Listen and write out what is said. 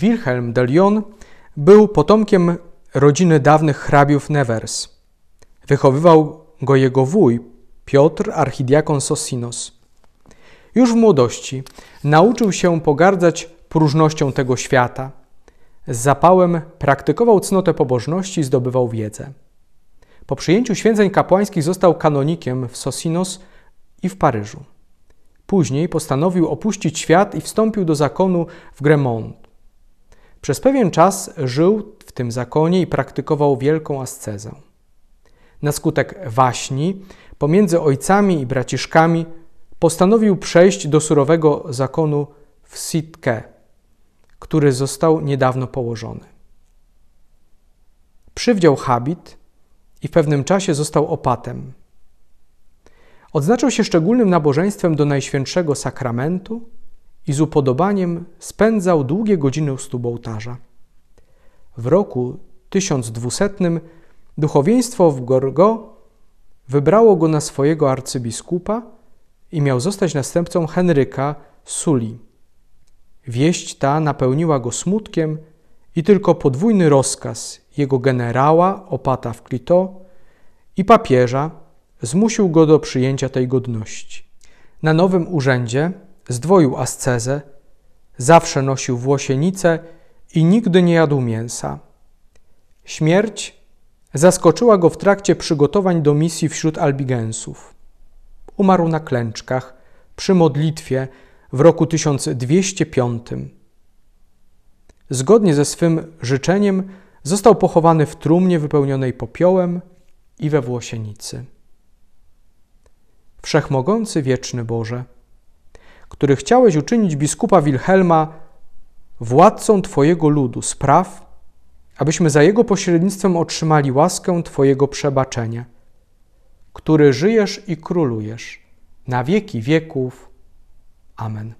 Wilhelm de Lyon był potomkiem rodziny dawnych hrabiów Nevers. Wychowywał go jego wuj, Piotr archidiakon Sosinos. Już w młodości nauczył się pogardzać próżnością tego świata. Z zapałem praktykował cnotę pobożności i zdobywał wiedzę. Po przyjęciu święceń kapłańskich został kanonikiem w Sosinos i w Paryżu. Później postanowił opuścić świat i wstąpił do zakonu w Gremont. Przez pewien czas żył w tym zakonie i praktykował wielką ascezę. Na skutek waśni pomiędzy ojcami i braciszkami postanowił przejść do surowego zakonu w Sitke, który został niedawno położony. Przywdział habit i w pewnym czasie został opatem. Odznaczał się szczególnym nabożeństwem do Najświętszego Sakramentu – i z upodobaniem spędzał długie godziny u stóp ołtarza. W roku 1200 duchowieństwo w Gorgo wybrało go na swojego arcybiskupa i miał zostać następcą Henryka Suli. Wieść ta napełniła go smutkiem i tylko podwójny rozkaz jego generała, opata w Klito i papieża zmusił go do przyjęcia tej godności. Na nowym urzędzie Zdwoił ascezę, zawsze nosił włosienicę i nigdy nie jadł mięsa. Śmierć zaskoczyła go w trakcie przygotowań do misji wśród Albigensów. Umarł na klęczkach przy modlitwie w roku 1205. Zgodnie ze swym życzeniem został pochowany w trumnie wypełnionej popiołem i we włosienicy. Wszechmogący wieczny Boże, który chciałeś uczynić biskupa Wilhelma władcą Twojego ludu spraw, abyśmy za jego pośrednictwem otrzymali łaskę Twojego przebaczenia, który żyjesz i królujesz na wieki wieków. Amen.